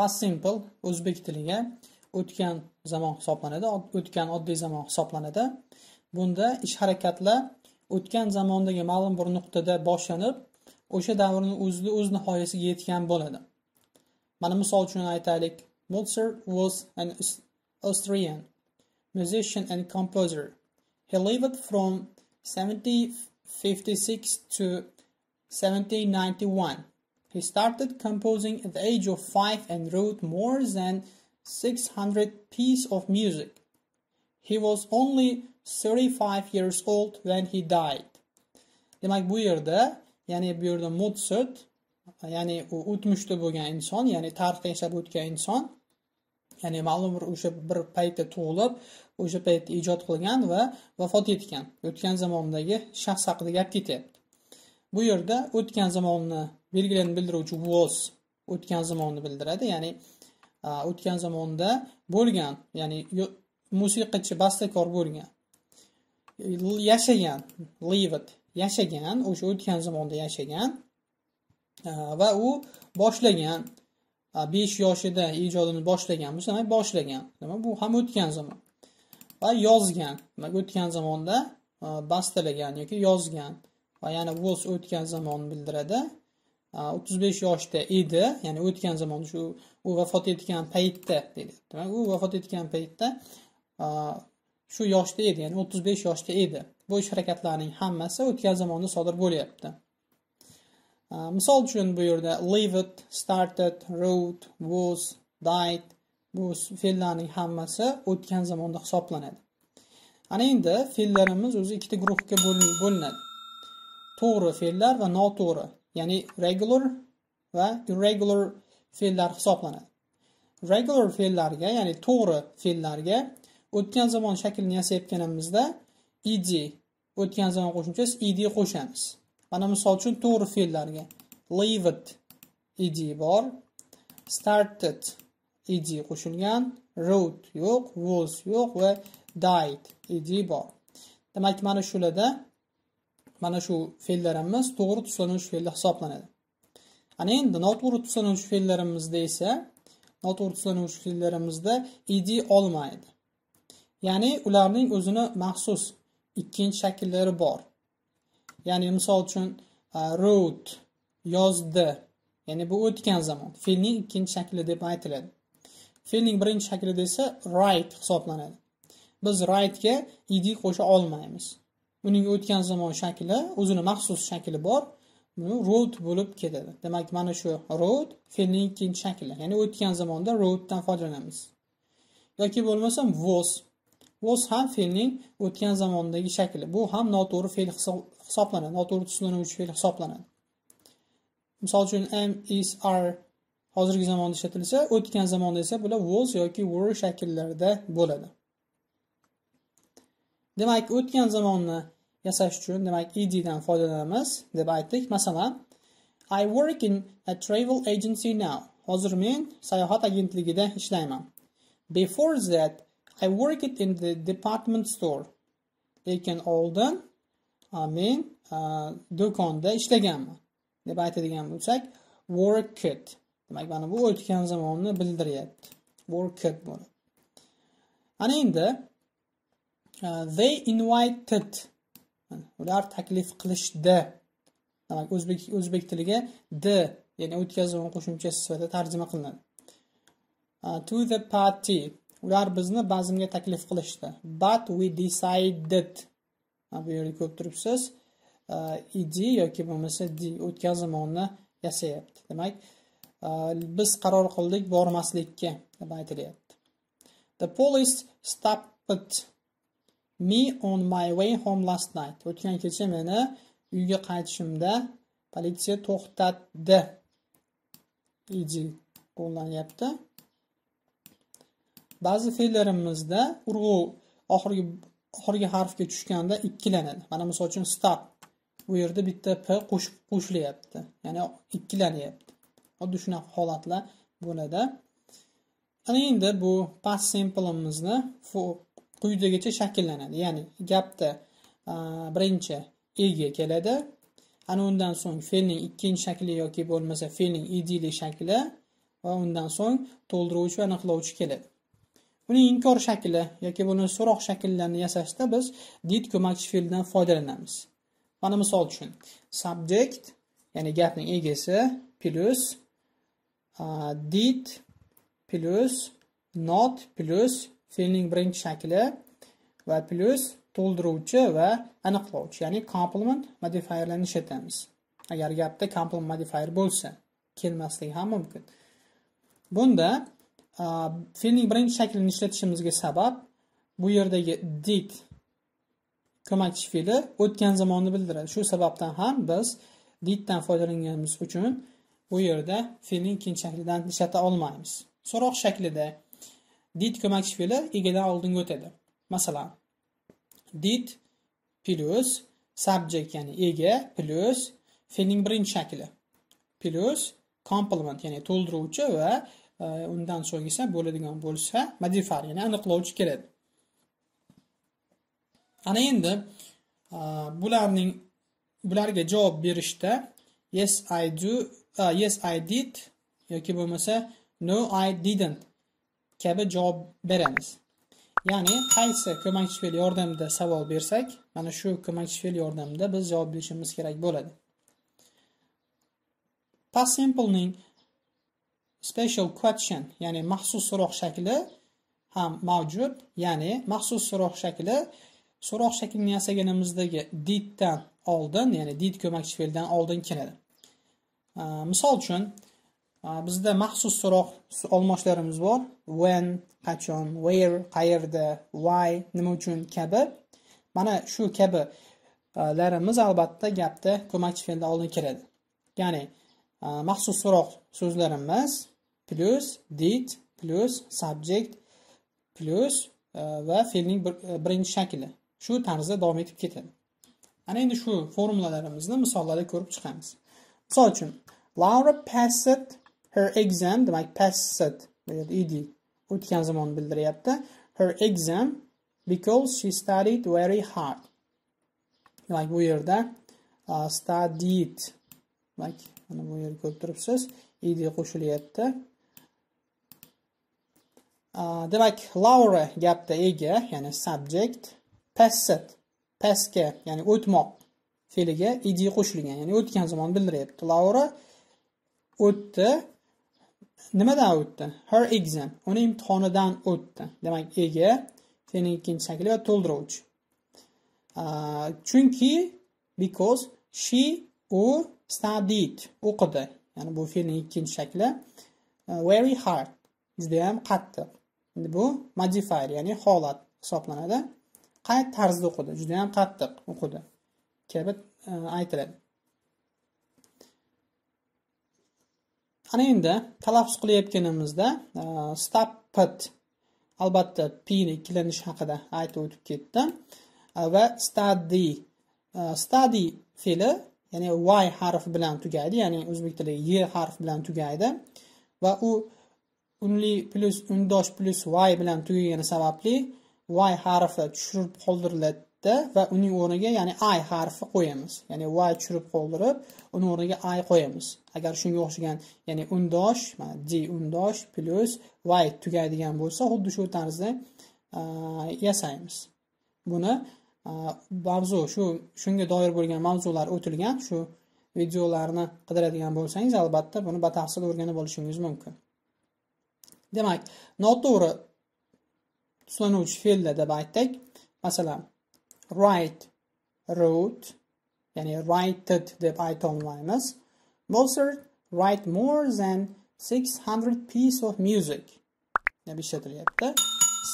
past simple o'zbek tiliga o'tgan zamon hisoblanadi o'tgan oddiy zamon hisoblanadi bunda ish harakatlar o'tgan zamondagi ma'lum bir nuqtada boshlanib o'sha davrni o'zida o'z nihoyasiga yetgan bo'ladi mana misol uchun aytaylik Mozart was an Austrian musician and composer. He lived from 1756 to 1791. He started composing at the age of 5 and wrote more than 600 pieces of music. He was only 35 years old when he died. Demak bu yerda, ya'ni bu yerda Mozart, ya'ni u o'tmishda bo'lgan inson, ya'ni tarixda yashab o'tgan inson, ya'ni ma'lum bir o'sha bir paytda tug'ilib, o'sha paytda ijod qilgan va vafot etgan. O'tgan zamondagi shaxs haqida gap ketyapti. Bu yerda o'tgan zamonni belgilarni bildiruvchi was o'tgan zamonni bildiradi ya'ni o'tgan zamonda bo'lgan ya'ni musiqachi bastakor bo'lgan yashagan lived yashagan o'sha o'tgan zamonda yashagan va u boshlagan besh yoshida ijodini boshlagan bu demak boshlagan nima bu ham o'tgan zamon va yozgan demak o'tgan zamonda bastalagan yoki yozgan va yana was o'tgan zamonni bildiradi o'ttiz besh yoshda edi ya'ni o'tgan zamonda shu u vafot etgan paytda deyapti u vafot etgan paytda shu yoshda edi ya'ni o'ttiz besh yoshda edi bu ish harakatlarning hammasi o'tgan zamonda sodir bo'lyapti misol uchun bu yerda lived started wrote was died bu fe'llarning hammasi o'tgan zamonda hisoblanadi ana endi fe'llarimiz o'zi ikkita guruhga bo'linadi to'g'ri fe'llar va noto'g'ri ya'ni regular va irregular fe'llar hisoblanadi regular fe'llarga ya'ni to'g'ri fe'llarga o'tgan zamon shaklini yasayotganimizda ed o'tgan zamon qo'shimchasi ed qo'shamiz mana misol uchun to'g'ri fe'llarga leave it ed bor started ed qo'shilgan wrote yo'q was yo'q va died ed bor demak mana shularda mana shu fe'llar emas to'g'ri tuslanuvchi fe'llar hisoblanadi ana endi noto'g'ri tuslanuvchi fe'llarimizda esa noto'g'ri tuslanuvchi fe'llarimizda id olmaydi ya'ni ularning o'zini maxsus ikkinchi shakllari bor ya'ni misol uchun wrote yozdi ya'ni bu o'tgan zamon fe'lning ikkinchi shakli deb aytiladi fe'lning birinchi shaklida esa write hisoblanadi biz write'ga id qo'sha olmaymiz uning o'tgan zamon shakli o'zini maxsus shakli bor road bo'lib ketadi demak mana shu road fe'lning ikkinchi shakli ya'ni o'tgan zamonda roaddan foydalanamiz yoki bo'lmasam was was ham fe'lning o'tgan zamondagi shakli bu ham noto'g'ri fe'l hisoblanadi noto'g'ri tuskunlanuvchi fe'l hisoblanadi misol uchun am is are hozirgi zamonda ishlatilsa o'tgan zamonda esa bular was yoki were shakllarida bo'ladi demak o'tgan zamonni yasash uchun demak ed dan foydalanamiz deb aytdik masalan i work in a travel agency now hozir men sayohat agentligida ishlayman before that i worked in the department store lekin oldin men do'konda ishlaganman deb aytadigan bo'lsak worked demak mana bu o'tgan zamonni bildiryapti worked bo'ladi ana endi they invited ular taklif qilishdi demak o'zbek o'zbek tiliga d ya'ni o'tkazuv qo'shimchasi sifatida tarjima qilinadi to the party ular bizni bazmga taklif qilishdi but we decided bu yerda ko'rib turibsiz id yoki bo'lmasa d o'tkazmoni yasayapti demak biz qaror qildik bormaslikka deb aytilyapti the police stopped me on my way home last night o'tgan kecha meni uyga qaytishimda politsiya to'xtatdi ed qo'llanyapti ba'zi fe'llarimizda urg'u oxirgi oxirgi harfga tushganda ikkilanadi mana misol uchun stop bu yerda bitta p qo'shib qo'shilyapti ya'ni ikkilanyapti xuddi shunaqa holatlar bo'ladi ana endi bu past simplimizni quyidagicha shakllanadi ya'ni gapda birinchi ega keladi ana undan so'ng fe'lning ikkinchi shakli yoki bo'lmasa fe'lning idiyli shakli va undan so'ng to'ldiruvchi va aniqlovchi keladi uning inkor shakli yoki bo'lmasa so'roq shakllarini yasashda biz did ko'makchi fe'lidan foydalanamiz mana misol uchun subject ya'ni gapning egasi plyus did plyus not plyus fe'lning birinchi shakli va plyus to'ldiruvchi va aniqlovchi ya'ni complement modifierlarni ishlatamiz agar gapda complement modifier bo'lsa kelmasligi ham mumkin bunda fe'lning birinchi shaklini ishlatishimizga sabab bu yerdagi did ko'makchi fe'li o'tgan zamonni bildiradi shu sababdan ham biz diddan foydalanganimiz uchun bu yerda fe'lning ikkinchi shaklidan ishlata olmaymiz so'roq shaklida did ko'makchi fe'li egadan oldinga o'tadi masalan did plyus subject ya'ni ega plyus fe'lning birinchi shakli plyus komplement ya'ni to'ldiruvchi va e, undan so'ng esa bo'ladigan bo'lsa modifar ya'ni aniqlovchi keladi ana endi e, bularning bularga javob berishda yes i do uh, yes i did yoki bo'lmasa no i didn't kabi javob beramiz ya'ni qaysi ko'makchi fe'l yordamida savol bersak mana shu ko'makchi fe'l yordamida biz javob berishimiz kerak bo'ladi past simplening special question ya'ni maxsus so'roq shakli ham mavjud ya'ni maxsus so'roq shakli so'roq shaklini yasaganimizdagi diddan oldin ya'ni did ko'makchi fe'ldan oldin keladi misol uchun bizda maxsus so'roq olmoshlarimiz bor when qachon where qayerda why nima uchun kabi mana shu kabi larimiz albatta gapda ko'makchi fe'lda oldin kiradi ya'ni maxsus so'roq so'zlarimiz plyus did plyus subject plyus va fe'lning e, birinchi shakli shu tarzda davom etib ketadi ana endi shu formulalarimizni misollarda ko'rib chiqamiz misol uchun laura passed her exam demak passed e bu yerda ed o'tgan zamonni bildiryapti her exam because she studied very hard demak bu yerda uh, studied demak mana bu yerda ko'rib turibsiz ed qo'shilyapti uh, demak laura gapda ega ya'ni subject passed pastga ya'ni o'tmoq fe'liga ed qo'shilgan ya'ni o'tgan zamonni bildiryapti laura o'tdi nimadan o'tdi her exam uni imtihonidan o'tdi demak ega sening ikkinchi shakli va to'ldiruvchi chunki because she u studied o'qidi ya'ni bu fe'lning ikkinchi shakli very hard judayam qattiq endi bu modifier ya'ni holat hisoblanadi qay tarzda o'qidi judayam qattiq o'qidi kabi aytiladi ana endi talaffuz qilayotganimizda e, stapit albatta pini ikkilanish haqida aytib o'tib ketdim e, va stadi e, stadi fe'li ya'ni y harfi bilan tugaydi ya'ni o'zbek tilida y harfi bilan tugaydi va u unli plyus undosh plyus y bilan tugagani sababli y harfi tushirib qoldiriladi da va uning o'rniga ya'ni i harfi qo'yamiz ya'ni y tushirib qoldirib uni o'rniga i qo'yamiz agar shunga o'xshagan ya'ni undosh d undosh plyus y tugaydigan bo'lsa xuddi shu tarzda yasaymiz buni mavzu shu shunga doir bo'lgan mavzular o'tilgan shu videolarni qidiradigan bo'lsangiz albatta buni batafsil o'rganib olishingiz mumkin demak noto'g'ri tuslanuvchi fe'lda deb aytdik masalan wrote, and he wrote the Python virus Mozart write more than 600 piece of music ne bir şeyler yaptı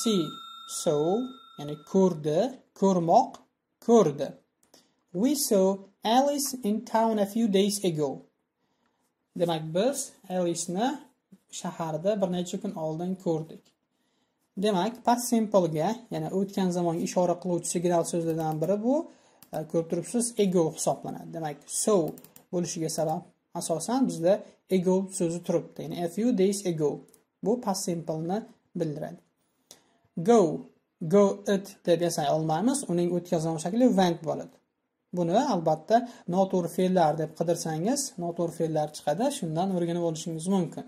see saw yani kurdu kurmak we saw Alice in town a few days ago The biz Alice shaharda bir necha kun oldin ko'rdik demak past simple'ga ya'ni o'tgan zamonga ishora qiluvchi signal so'zlardan biri bu e, ko'rib turibsiz ego hisoblanadi demak so bo'lishiga sabab asosan bizda ego so'zi turibdi ya'ni a few days ago bu past simple'ni bildiradi go go it deb yasay olmaymiz uning o'tgan zamon shakli went bo'ladi buni albatta noto'g'ri fe'llar deb qidirsangiz noto'g'ri fe'llar chiqadi shundan o'rganib olishingiz mumkin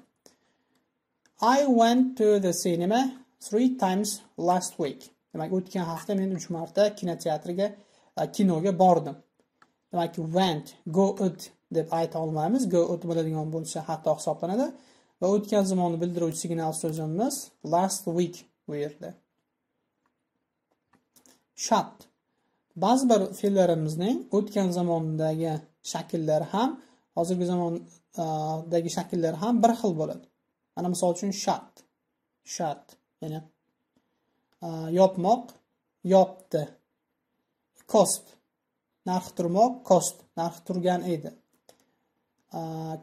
i went to the cinema three times last week demak o'tgan hafta men uch marta kinoteatrga kinoga bordim demak went go it deb ayta olmaymiz go it bo'ladigan bo'lsa hatto hisoblanadi va o'tgan zamonni bildiruvchi signal so'zimiz last week bu yerda shut ba'zi bir fe'llarimizning o'tgan zamondagi shakllari ham hozirgi zamondagi shakllari ham bir xil bo'ladi mana misol uchun shut shut Yana yopmoq yopdi. Kosb narx turmoq kost narx turgan edi.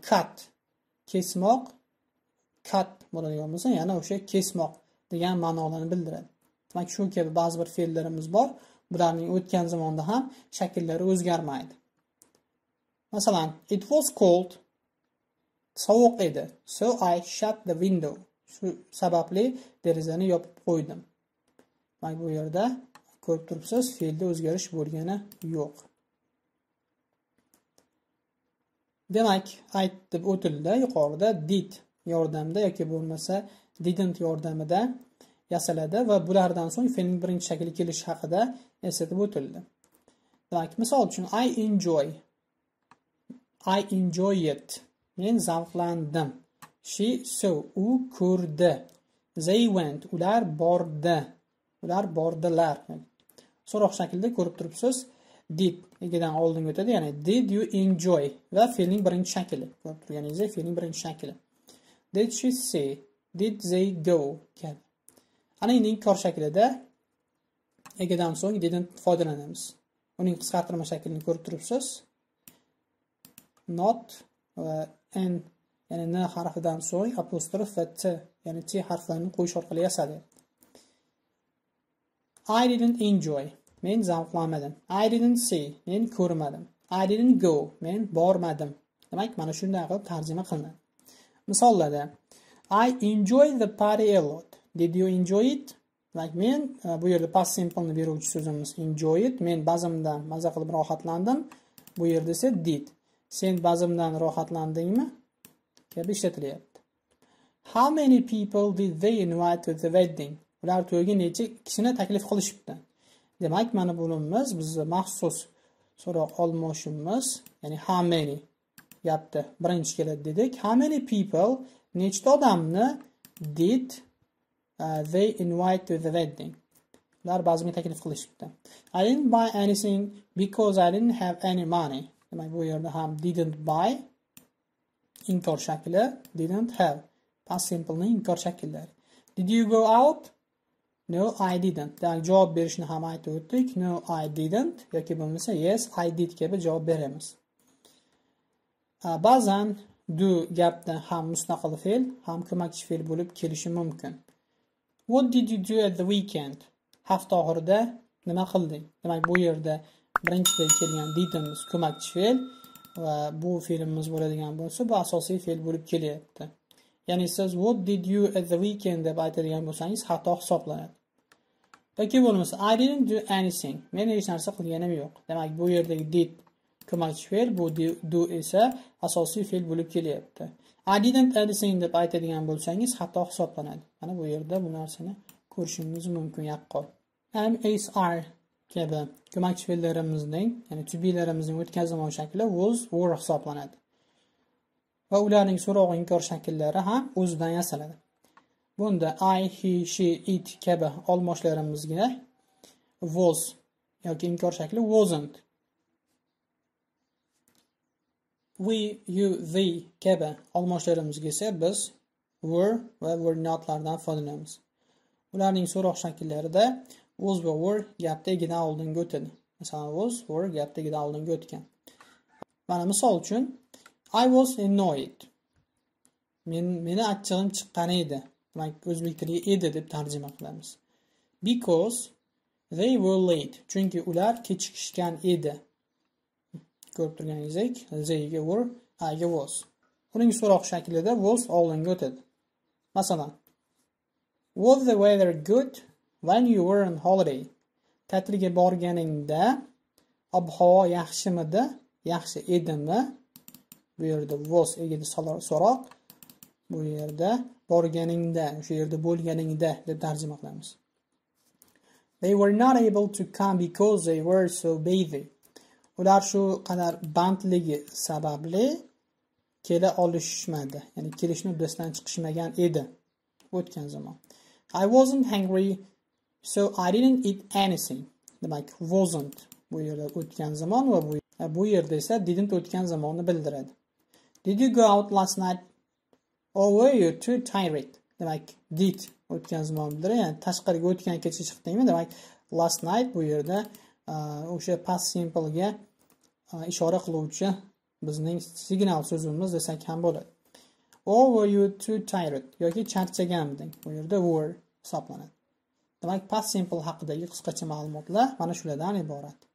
Kat kesmoq kat bo'ladigan bo'lsa, yana o'sha kesmoq degan ma'nolarni bildiradi. Demak, shu kabi ba'zi bir fe'llarimiz bor. Bularning o'tgan zamonda ham shakllari o'zgarmaydi. Masalan, it was cold. Sovuq edi. So I shut the window. shu sababli derazani yopib qo'ydim mana bu yerda ko'rib turibsiz fe'lda o'zgarish bo'lgani yo'q demak ayt deb o'tildi yuqorida did yordamida yoki bo'lmasa didn't yordamida yasaladi va bulardan so'ng fe'lning birinchi shakli kelishi haqida eslatib o'tildi demak misol uchun i enjoy i enjoy it men zavqlandim she saw u ko'rdi they went ular bordi ular bordilar so'roq shaklida ko'rib turibsiz did egadan oldinga o'tadi ya'ni did you enjoy va fe'lning birinchi shakli ko'rib turganingizdek fe'lning birinchi shakli did she see did they go kabi ana endi inkor shaklida egadan so'ng didn't foydalanamiz uning qisqartirma shaklini ko'rib turibsiz not va uh, n ya'ni n harfidan so'ng apostrof va t ya'ni t harflarini qo'yish orqali yasadi i didn't enjoy men zavqlanmadim i didn't see men ko'rmadim i didn't go men bormadim demak mana shunday qilib tarjima qilinadi misollarda i enjoy the party a lot did you enjoy it like men e, bu yerda past simpleni beruvchi so'zimiz enjoy it men bazmdan maza qilib rohatlandim bu yerda esa did sen bazmdan rohatlandingmi kabi ishlatilyapti how many people did they invite to the wedding ular to'yga necha kishini taklif qilishibdi demak mana bo'limimiz bizni maxsus so'roq olmoshimiz ya'ni how many gapni birinchi keladi dedik how many people nechta odamni did uh, they invite to the wedding ular bazmga taklif qilishibdi i didn't buy anything because i didn't have any money demak bu yerda ham didn't buy inkor shakli didn't have past simpleni inkor shakllari did you go out no i didn't demak javob berishni ham aytib o'tdik no i didn't yoki bo'lmasa yes i did kabi javob beramiz ba'zan do gapda ham mustaqil fe'l ham ko'makchi fe'l bo'lib kelishi mumkin what did you do at the weekend hafta oxirida nima qilding demak bu yerda birinchida kelgan didimiz ko'makchi fe'l va bu fe'limiz bo'ladigan bo'lsa bu asosiy fe'l bo'lib kelyapti ya'ni siz what did you at the weekend deb aytadigan bo'lsangiz xato hisoblanadi yoki bo'lmasa i didn't do anything men hech narsa qilganim yo'q demak bu yerdagi did ko'makchi fe'l bu do esa asosiy fe'l bo'lib kelyapti i didn't anything deb aytadigan bo'lsangiz xato hisoblanadi mana bu yerda bu narsani ko'rishingiz mumkin yaqqol am is kabi ko'makchi ya'ni tbiylarimizning o'tgan shakli was were hisoblanadi va ularning so'roq inkor shakllari ham o'zidan yasaladi bunda i he she it kabi olmoshlarimizga was yoki inkor shakli wasn't we you they kabi olmoshlarimizga esa biz were va were notlardan foydalanamiz ularning so'roq shakllarida was va were gapdagidan oldinga o'tadi masalan was were gapdagidan oldinga o'tgan mana misol uchun i was annoyed men meni achchig'im chiqqan edi o'zbek tiliga edi deb tarjima qilamiz because they were late chunki ular kechikishgan edi ko'rib turganingizdek theyga were iga was uning so'roq shaklida was oldinga o'tadi masalan was the weather good When you were on holiday. Ta'tilga borganingda ob havo yaxshimidi? Yaxshi edimi? Bu yerda was egidi so'roq. Bu yerda borganingda, o'sha yerda bo'lganingda deb tarjima qilamiz. They were not able to come because they were so busy. Ular shu qadar bandligi sababli kela olishmadi. Ya'ni kelishni uddasidan chiqishmagan edi. O'tgan zamon. I wasn't hungry So I didn't eat anything. Demak, wasn't bu yerda o'tgan zamon va bu e, bu yerda esa didn't o'tgan zamonni bildiradi. Did you go out last night? Or were you too tired? Demak, did o'tgan zamon bildiradi, ya'ni tashqariga o'tgan kecha chiqdingmi? Demak, last night bu yerda e, o'sha past simple ga e, ishora qiluvchi bizning signal so'zimiz desak ham bo'ladi. Or were you too tired? yoki charchaganmiding? Bu yerda were hisoblanadi. demak past simple haqidagi qisqacha ma'lumotlar mana shulardan iborat